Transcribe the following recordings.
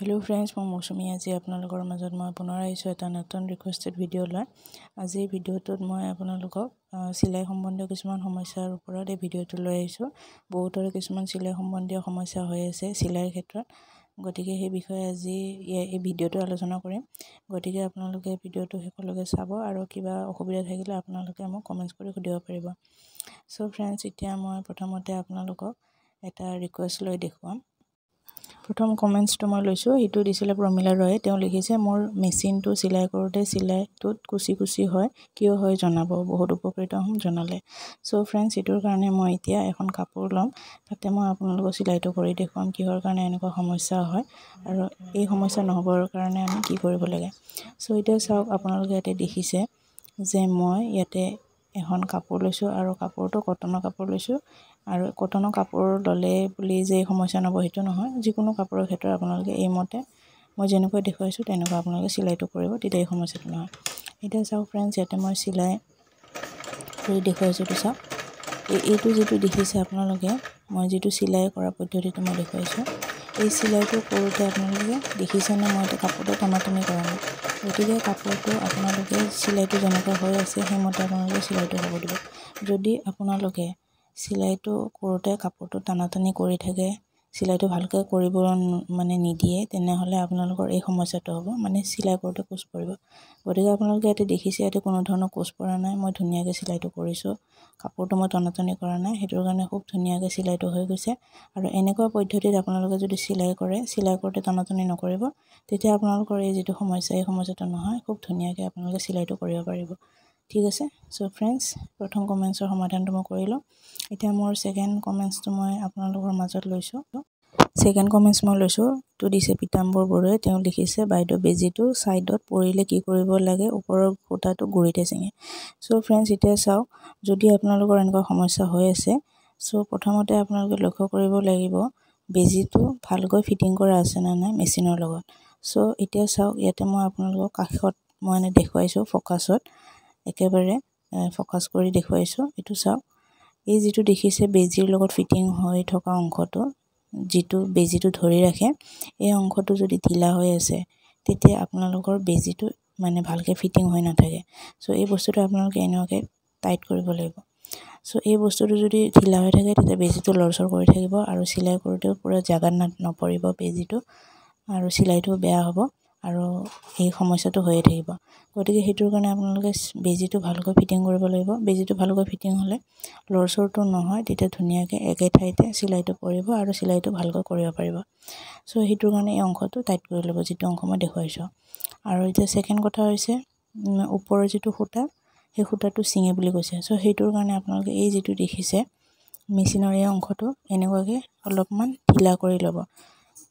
hello' friends মই মৌচুমী আজি আপোনালোকৰ মাজত মই পুনৰ আহিছোঁ এটা নতুন ৰিকুৱেষ্টেড ভিডিঅ' লৈ আজি ভিডিঅ'টোত মই আপোনালোকক চিলাই সম্বন্ধীয় কিছুমান সমস্যাৰ ওপৰত এই ভিডিঅ'টো লৈ আহিছোঁ বহুতৰে কিছুমান চিলাই সম্বন্ধীয় সমস্যা হৈ আছে চিলাইৰ ক্ষেত্ৰত গতিকে সেই বিষয়ে আজি এই ভিডিঅ'টো আলোচনা কৰিম গতিকে আপোনালোকে ভিডিঅ'টো শেষলৈকে চাব আৰু কিবা অসুবিধা থাকিলে আপোনালোকে মোক কমেণ্টছ কৰি সুধিব পাৰিব চ' ফ্ৰেণ্ডছ এতিয়া মই প্ৰথমতে আপোনালোকক এটা ৰিকুৱেষ্ট লৈ দেখুৱাম প্ৰথম কমেণ্টছটো মই লৈছোঁ সেইটো দিছিলে প্ৰমীলা ৰয়ে তেওঁ লিখিছে মোৰ মেচিনটো চিলাই কৰোঁতে চিলাইটোত কুচি কুচি হয় কিয় হয় জনাব বহুত উপকৃত হ'ম জনালে চ' ফ্ৰেণ্ডছ সেইটোৰ কাৰণে মই এতিয়া এখন কাপোৰ ল'ম তাতে মই আপোনালোকৰ চিলাইটো কৰি দেখুৱাম কিহৰ কাৰণে এনেকুৱা সমস্যা হয় আৰু এই সমস্যা নহ'বৰ কাৰণে আমি কি কৰিব লাগে চ' এতিয়া চাওক আপোনালোকে ইয়াতে দেখিছে যে মই ইয়াতে এখন কাপোৰ লৈছোঁ আৰু কাপোৰটো কটনৰ কাপোৰ লৈছোঁ আৰু কটনৰ কাপোৰ ল'লে বুলি যে সমস্যা নহ'ব সেইটো নহয় যিকোনো কাপোৰৰ ক্ষেত্ৰত আপোনালোকে এইমতে মই যেনেকৈ দেখুৱাইছোঁ তেনেকুৱা আপোনালোকে চিলাইটো কৰিব তেতিয়া এই সমস্যাটো নহয় এতিয়া চাওক ফ্ৰেণ্ডছ ইয়াতে মই চিলাই কৰি দেখুৱাইছোঁ এইটো চাওক এইটো যিটো দেখিছে আপোনালোকে মই যিটো চিলাই কৰা পদ্ধতিটো মই দেখুৱাইছোঁ এই চিলাইটো কৰোঁতে আপোনালোকে দেখিছেনে মই এতিয়া কাপোৰটো টমাটমি কৰা নাই গতিকে কাপোৰটো আপোনালোকে চিলাইটো যেনেকুৱা হৈ আছে সেইমতে আপোনালোকে চিলাইটো হ'ব দিব যদি আপোনালোকে চিলাইটো কৰোঁতে কাপোৰটো টানা টানি কৰি থাকে চিলাইটো ভালকৈ কৰিব মানে নিদিয়ে তেনেহ'লে আপোনালোকৰ এই সমস্যাটো হ'ব মানে চিলাই কৰোঁতে কোচ পৰিব গতিকে আপোনালোকে ইয়াতে দেখিছে ইয়াতে কোনো ধৰণৰ কোচ পৰা নাই মই ধুনীয়াকৈ চিলাইটো কৰিছোঁ কাপোৰটো মই টনাটনি কৰা নাই সেইটোৰ কাৰণে খুব ধুনীয়াকৈ চিলাইটো হৈ গৈছে আৰু এনেকুৱা পদ্ধতিত আপোনালোকে যদি চিলাই কৰে চিলাই কৰোঁতে টনাটনি নকৰিব তেতিয়া আপোনালোকৰ এই যিটো সমস্যা এই সমস্যাটো নহয় খুব ধুনীয়াকৈ আপোনালোকে চিলাইটো কৰিব পাৰিব ঠিক আছে চ' ফ্ৰেণ্ডছ প্ৰথম কমেণ্টছৰ সমাধানটো মই কৰি লওঁ এতিয়া মোৰ ছেকেণ্ড কমেণ্টছটো মই আপোনালোকৰ মাজত লৈছোঁ ছেকেণ্ড কমেণ্টছ মই লৈছোঁ এইটো দিছে পীতাম্বৰ বৰুৱে তেওঁ লিখিছে বাইদেউ বেজীটো ছাইডত পৰিলে কি কৰিব লাগে ওপৰৰ সূতাটো গুৰিতে চিঙে চ' ফ্ৰেণ্ডছ এতিয়া চাওক যদি আপোনালোকৰ এনেকুৱা সমস্যা হৈ আছে চ' প্ৰথমতে আপোনালোকে লক্ষ্য কৰিব লাগিব বেজীটো ভালকৈ ফিটিং কৰা আছে নে নাই মেচিনৰ লগত চ' এতিয়া চাওক ইয়াতে মই আপোনালোকক কাষত মই এনে দেখুৱাইছোঁ ফ'কাছত একেবাৰে ফ'কাছ কৰি দেখুৱাইছোঁ এইটো চাওক এই যিটো দেখিছে বেজীৰ লগত ফিটিং হৈ থকা অংশটো যিটো বেজীটো ধৰি ৰাখে এই অংশটো যদি ঢিলা হৈ আছে তেতিয়া আপোনালোকৰ বেজীটো মানে ভালকৈ ফিটিং হৈ নাথাকে চ' এই বস্তুটো আপোনালোকে এনেকুৱাকৈ টাইট কৰিব লাগিব চ' এই বস্তুটো যদি ঢিলা হৈ থাকে তেতিয়া বেজীটো লৰচৰ কৰি থাকিব আৰু চিলাই কৰোঁতেও পূৰা জেগাত নপৰিব বেজীটো আৰু চিলাইটো বেয়া হ'ব আৰু সেই সমস্যাটো হৈয়ে থাকিব গতিকে সেইটোৰ কাৰণে আপোনালোকে বেজীটো ভালকৈ ফিটিং কৰিব লাগিব বেজীটো ভালকৈ ফিটিং হ'লে লৰ চৰটো নহয় তেতিয়া ধুনীয়াকৈ একে ঠাইতে চিলাইটো কৰিব আৰু চিলাইটো ভালকৈ কৰিব পাৰিব চ' সেইটোৰ কাৰণে এই অংশটো টাইট কৰি ল'ব যিটো অংশ মই দেখুৱাইছোঁ আৰু এতিয়া ছেকেণ্ড কথা হৈছে ওপৰৰ যিটো সূতা সেই সূতাটো চিঙে বুলি কৈছে চ' সেইটোৰ কাৰণে আপোনালোকে এই যিটো দেখিছে মেচিনৰ এই অংশটো এনেকুৱাকৈ অলপমান ঢিলা কৰি ল'ব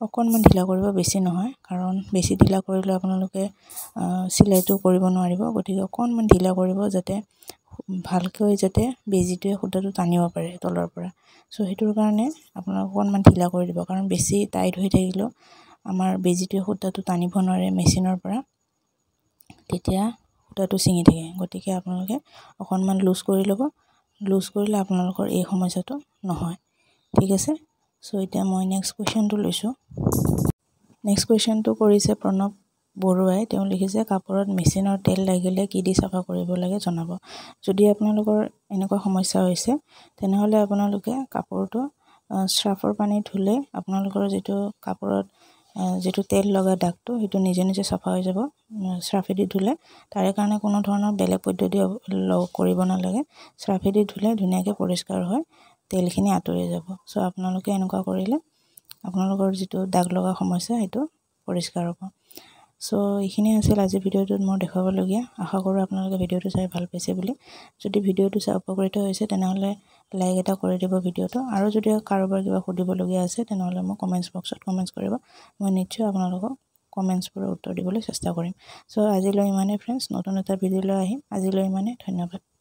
অকণমান ঢিলা কৰিব বেছি নহয় কাৰণ বেছি ঢিলা কৰিলে আপোনালোকে চিলাইটো কৰিব নোৱাৰিব গতিকে অকণমান ঢিলা কৰিব যাতে ভালকৈ যাতে বেজীটোৱে সূতাটো টানিব পাৰে তলৰ পৰা চ' সেইটোৰ কাৰণে আপোনালোকে অকণমান ঢিলা কৰি দিব কাৰণ বেছি টাইট হৈ থাকিলেও আমাৰ বেজীটোৱে সূতাটো টানিব নোৱাৰে মেচিনৰ পৰা তেতিয়া সূতাটো ছিঙি থাকে গতিকে আপোনালোকে অকণমান লুজ কৰি ল'ব লুজ কৰিলে আপোনালোকৰ এই সমস্যাটো নহয় ঠিক আছে চ' এতিয়া মই নেক্সট কুৱেশ্যনটো লৈছোঁ নেক্সট কুৱেশ্যনটো কৰিছে প্ৰণৱ বৰুৱাই তেওঁ লিখিছে কাপোৰত মেচিনৰ তেল লাগিলে কি দি চাফা কৰিব লাগে জনাব যদি আপোনালোকৰ এনেকুৱা সমস্যা হৈছে তেনেহ'লে আপোনালোকে কাপোৰটো শ্ৰাফৰ পানী ধুলে আপোনালোকৰ যিটো কাপোৰত যিটো তেল লগা দাগটো সেইটো নিজে নিজে চাফা হৈ যাব শ্ৰাফেদি ধুলে তাৰে কাৰণে কোনো ধৰণৰ বেলেগ পদ্ধতি কৰিব নালাগে শ্ৰাফেদি ধুলে ধুনীয়াকৈ পৰিষ্কাৰ হয় তেলখিনি আঁতৰি যাব চ' আপোনালোকে এনেকুৱা কৰিলে আপোনালোকৰ যিটো দাগ লগা সমস্যা সেইটো পৰিষ্কাৰ হ'ব চ' এইখিনিয়ে আছিল আজি ভিডিঅ'টোত মোৰ দেখুৱাবলগীয়া আশা কৰোঁ আপোনালোকে ভিডিঅ'টো চাই ভাল পাইছে বুলি যদি ভিডিঅ'টো চাই উপকৃত হৈছে তেনেহ'লে লাইক এটা কৰি দিব ভিডিঅ'টো আৰু যদি কাৰোবাৰ কিবা সুধিবলগীয়া আছে তেনেহ'লে মোক কমেণ্টছ বক্সত কমেণ্টছ কৰিব মই নিশ্চয় আপোনালোকক কমেণ্টছবোৰৰ উত্তৰ দিবলৈ চেষ্টা কৰিম চ' আজিলৈ ইমানেই ফ্ৰেণ্ডছ নতুন এটা ভিডিঅ'লৈ আহিম আজিলৈ ইমানেই ধন্যবাদ